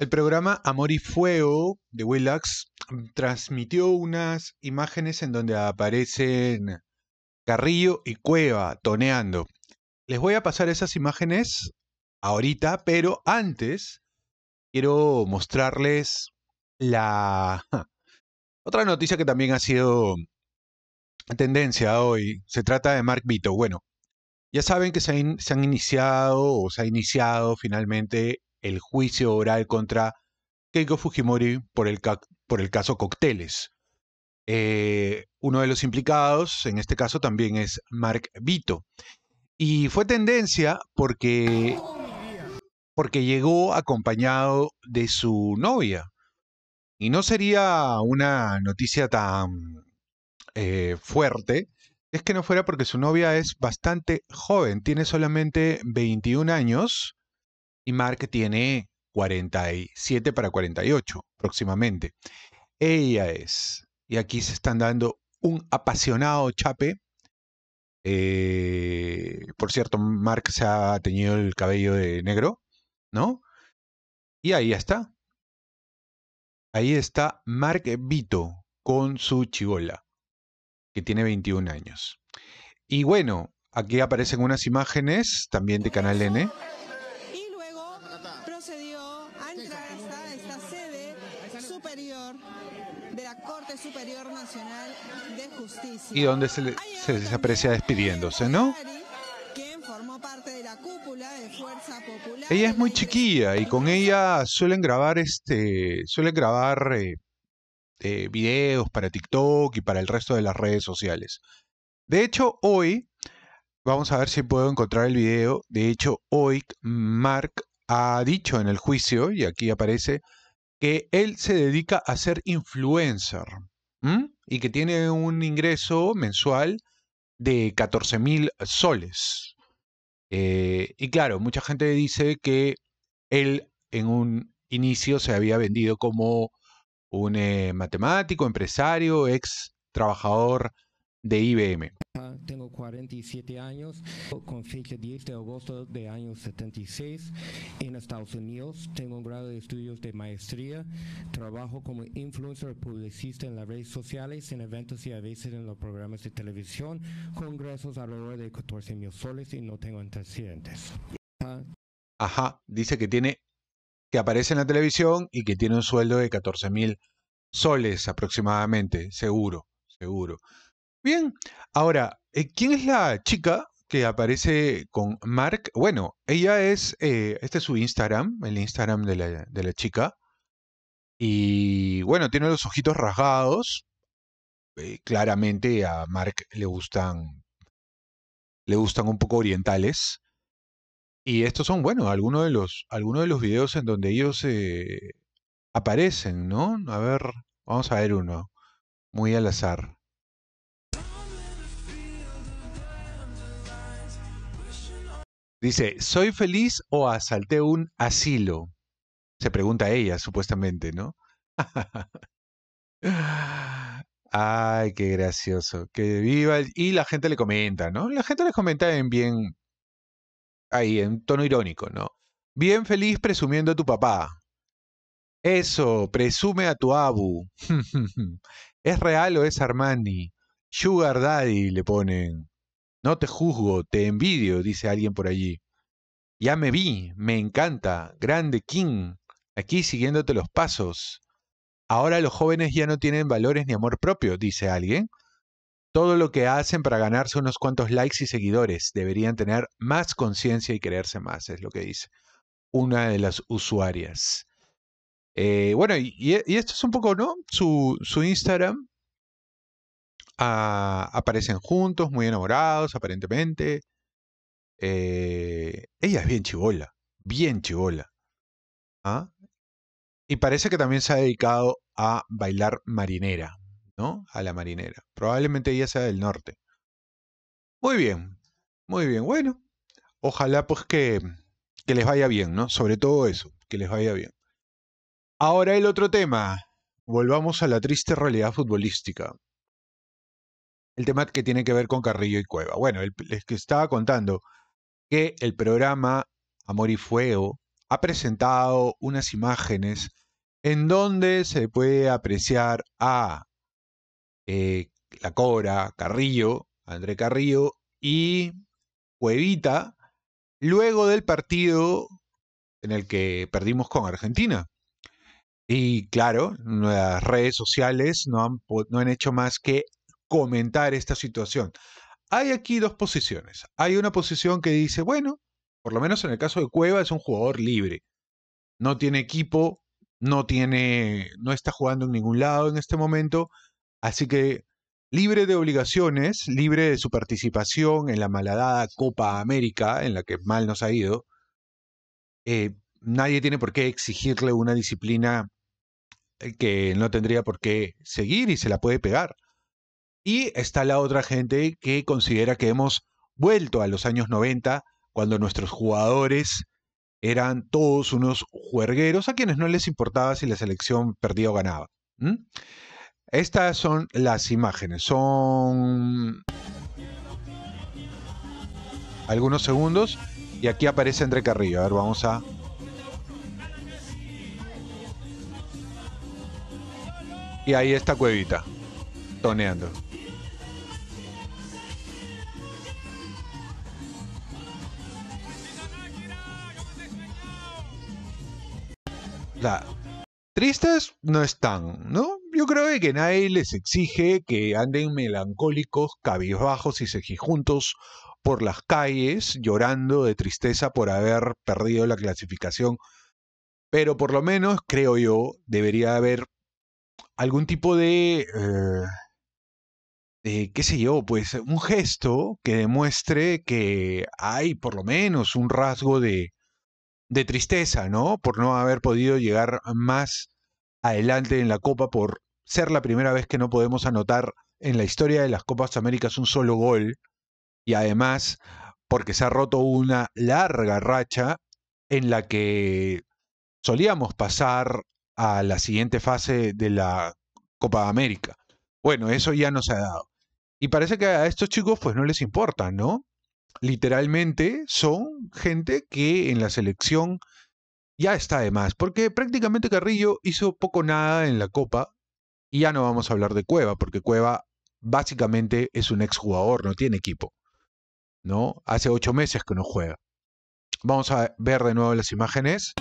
El programa Amor y Fuego de Willax transmitió unas imágenes en donde aparecen Carrillo y Cueva toneando. Les voy a pasar esas imágenes ahorita, pero antes quiero mostrarles la otra noticia que también ha sido tendencia hoy. Se trata de Mark Vito. Bueno, ya saben que se, han, se han iniciado o se ha iniciado finalmente el juicio oral contra Keiko Fujimori por el, caso Cocteles. Eh, uno de los implicados, en este caso, también es Mark Vito. Y fue tendencia porque, porque llegó acompañado de su novia. Y no sería una noticia tan eh, fuerte es que no fuera porque su novia es bastante joven, tiene solamente 21 años y Mark tiene 47 para 48 próximamente Ella es, y aquí se están dando un apasionado chape. Eh, por cierto, Mark se ha teñido el cabello de negro, ¿no? Y ahí está. Ahí está Mark Vito con su chivola, que tiene 21 años. Y bueno, aquí aparecen unas imágenes también de Canal N. Superior, de la Corte Superior Nacional de Justicia. Y donde se, les aprecia despidiéndose, ¿no? Ella es muy chiquilla y con ella suelen grabar este, suelen grabar eh, eh, videos para TikTok y para el resto de las redes sociales. De hecho, hoy vamos a ver si puedo encontrar el video. De hecho, hoy Mark ha dicho en el juicio, y aquí aparece, que él se dedica a ser influencer y que tiene un ingreso mensual de 14 mil soles. Eh, y claro, mucha gente dice que él en un inicio se había vendido como un eh, matemático, empresario, ex trabajador de IBM. Ah, tengo 47 años, con fecha 10 de agosto de año 76 en Estados Unidos. Tengo un grado de estudios de maestría. Trabajo como influencer publicista en las redes sociales, en eventos y a veces en los programas de televisión. Congresos alrededor de 14 mil soles y no tengo antecedentes. Ah. Ajá, dice que tiene que aparece en la televisión y que tiene un sueldo de 14 mil soles aproximadamente, seguro, seguro. Bien, ahora, eh, ¿quién es la chica que aparece con Mark? Bueno, ella es, eh, este es su Instagram, el Instagram de la, chica. Y bueno, tiene los ojitos rasgados. Eh, claramente a Mark le gustan, le gustan un poco orientales. Y estos son, bueno, algunos de los, algunos de los videos en donde ellos aparecen, ¿no? A ver, vamos a ver uno, muy al azar. Dice, ¿soy feliz o asalté un asilo? Se pregunta ella, supuestamente, ¿no? Ay, qué gracioso. Que viva. Y la gente le comenta, ¿no? La gente le comenta en bien. Ahí, en tono irónico, ¿no? Bien feliz presumiendo a tu papá. Eso, presume a tu abu. ¿Es real o es Armani? Sugar Daddy le ponen. No te juzgo, te envidio, dice alguien por allí. Ya me vi, me encanta, grande King, aquí siguiéndote los pasos. Ahora los jóvenes ya no tienen valores ni amor propio, dice alguien. Todo lo que hacen para ganarse unos cuantos likes y seguidores deberían tener más conciencia y creerse más, es lo que dice una de las usuarias. Eh, bueno, y, esto es un poco, ¿no? su Instagram, Ah, aparecen juntos, muy enamorados, aparentemente. Eh, ella es bien chivola, bien chivola. ¿ah? Y parece que también se ha dedicado a bailar marinera, ¿no? A la marinera. Probablemente ella sea del norte. Muy bien, muy bien. Bueno, ojalá pues que, que les vaya bien, ¿no? Sobre todo eso, que les vaya bien. Ahora el otro tema. Volvamos a la triste realidad futbolística el tema que tiene que ver con Carrillo y Cueva. Bueno, el, les estaba contando que el programa Amor y Fuego ha presentado unas imágenes en donde se puede apreciar a eh, la Cobra, Carrillo, André Carrillo y Cuevita, luego del partido en el que perdimos con Argentina. Y claro, las redes sociales no han, no han hecho más que comentar esta situación. Hay aquí dos posiciones. Hay una posición que dice, bueno, por lo menos en el caso de Cueva es un jugador libre. No tiene equipo, no tiene no está jugando en ningún lado en este momento, así que libre de obligaciones, libre de su participación en la malhadada Copa América en la que mal nos ha ido. Eh, nadie tiene por qué exigirle una disciplina eh, que no tendría por qué seguir y se la puede pegar. Y está la otra gente que considera que hemos vuelto a los años 90, cuando nuestros jugadores eran todos unos juergueros a quienes no les importaba si la selección perdía o ganaba. Estas son las imágenes, son algunos segundos y aquí aparece André Carrillo. A ver, vamos a... Y ahí está Cuevita, toneando. tristes no están, ¿no? Yo creo que nadie les exige que anden melancólicos, bajos y cejijuntos por las calles, llorando de tristeza por haber perdido la clasificación. Pero por lo menos, creo yo, debería haber algún tipo de... Eh, qué sé yo, pues un gesto que demuestre que hay por lo menos un rasgo de, de tristeza, ¿no? Por no haber podido llegar más adelante en la Copa, por ser la primera vez que no podemos anotar en la historia de las Copas Américas un solo gol. Y además, porque se ha roto una larga racha en la que solíamos pasar a la siguiente fase de la Copa América. Bueno, eso ya no se ha dado. Y parece que a estos chicos pues no les importa, ¿no? literalmente son gente que en la selección ya está de más, porque prácticamente Carrillo hizo poco nada en la Copa y ya no vamos a hablar de Cueva, porque Cueva básicamente es un exjugador, no tiene equipo, ¿no? Hace ocho meses que no juega. Vamos a ver de nuevo las imágenes.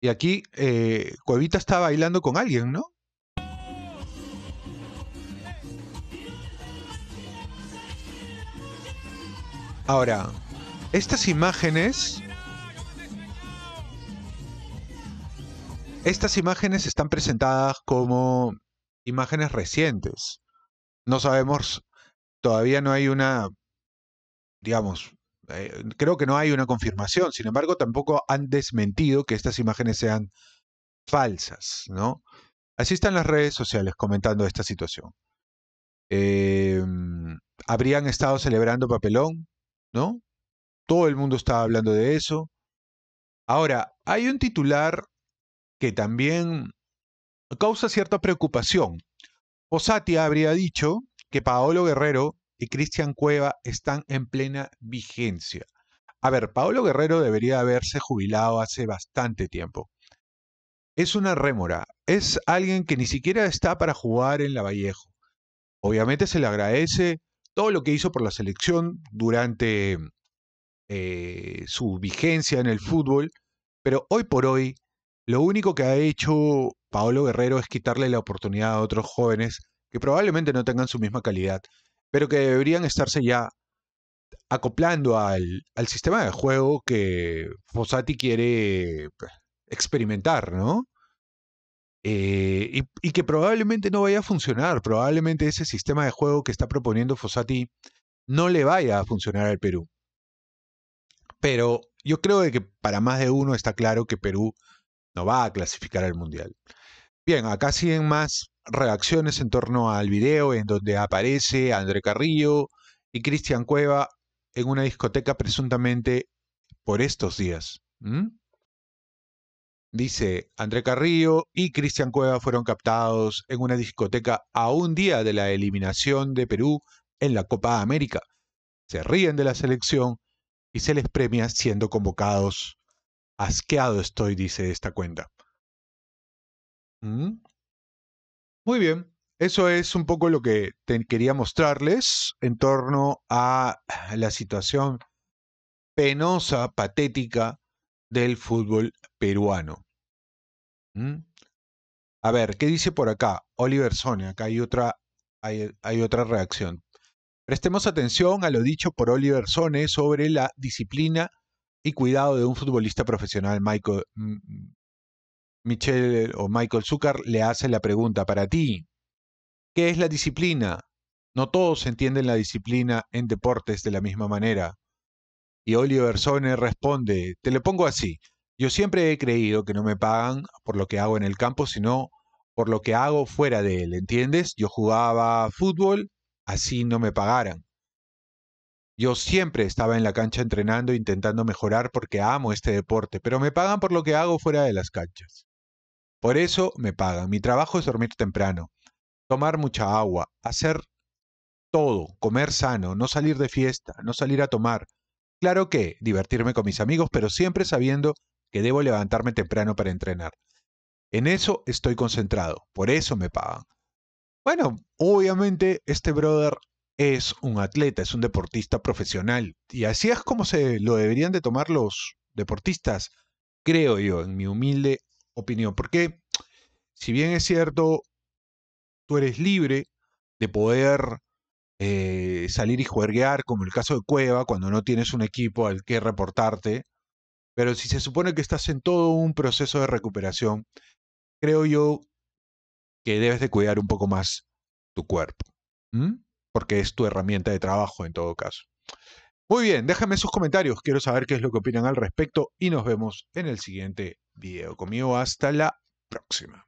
Y aquí eh, Cuevita está bailando con alguien, ¿no? Ahora, estas imágenes... Estas imágenes están presentadas como imágenes recientes. No sabemos, todavía no hay una, digamos, eh, creo que no hay una confirmación. Sin embargo, tampoco han desmentido que estas imágenes sean falsas, ¿no? Así están las redes sociales comentando esta situación. Em, habrían estado celebrando papelón, ¿no? Todo el mundo estaba hablando de eso. Ahora, hay un titular que también causa cierta preocupación. Posati habría dicho que Paolo Guerrero y Cristian Cueva están en plena vigencia. A ver, Paolo Guerrero debería haberse jubilado hace bastante tiempo. Es una rémora, es alguien que ni siquiera está para jugar en la Vallejo. Obviamente se le agradece todo lo que hizo por la selección durante eh, su vigencia en el fútbol, pero hoy por hoy lo único que ha hecho Paolo Guerrero es quitarle la oportunidad a otros jóvenes que probablemente no tengan su misma calidad, pero que deberían estarse ya acoplando al, al sistema de juego que Fossati quiere pues, experimentar, ¿no? Eh, y, que probablemente no vaya a funcionar. Probablemente ese sistema de juego que está proponiendo Fossati no le vaya a funcionar al Perú. Pero yo creo de que para más de uno está claro que Perú no va a clasificar al Mundial. Bien, acá siguen más reacciones en torno al video en donde aparece André Carrillo y Cristian Cueva en una discoteca presuntamente por estos días. Dice, André Carrillo y Cristian Cueva fueron captados en una discoteca a un día de la eliminación de Perú en la Copa América. Se ríen de la selección y se les premia siendo convocados. Asqueado estoy, dice esta cuenta. Mm. Muy bien, eso es un poco lo que quería mostrarles en torno a la situación penosa, patética del fútbol peruano. A ver, ¿qué dice por acá? Oliver Sone acá hay otra, hay, otra reacción. Prestemos atención a lo dicho por Oliver Sone sobre la disciplina y cuidado de un futbolista profesional. Michael, mm, mm, o Michael Zucker le hace la pregunta para ti. ¿Qué es la disciplina? No todos entienden la disciplina en deportes de la misma manera. Y Oliver Sone responde, te lo pongo así. Yo siempre he creído que no me pagan por lo que hago en el campo, sino por lo que hago fuera de él, ¿entiendes? Yo jugaba fútbol, así no me pagaran. Yo siempre estaba en la cancha entrenando, intentando mejorar porque amo este deporte, pero me pagan por lo que hago fuera de las canchas. Por eso me pagan. Mi trabajo es dormir temprano, tomar mucha agua, hacer todo, comer sano, no salir de fiesta, no salir a tomar. Claro que divertirme con mis amigos, pero siempre sabiendo que debo levantarme temprano para entrenar. En eso estoy concentrado, por eso me pagan. Bueno, obviamente este brother es un atleta, es un deportista profesional, y así es como se lo deberían de tomar los deportistas, creo yo, en mi humilde opinión, porque si bien es cierto, tú eres libre de poder eh, salir y juerguear, como el caso de Cueva, cuando no tienes un equipo al que reportarte, pero si se supone que estás en todo un proceso de recuperación, creo yo que debes de cuidar un poco más tu cuerpo, porque es tu herramienta de trabajo en todo caso. Muy bien, déjame sus comentarios, quiero saber qué es lo que opinan al respecto y nos vemos en el siguiente video. Conmigo, hasta la próxima.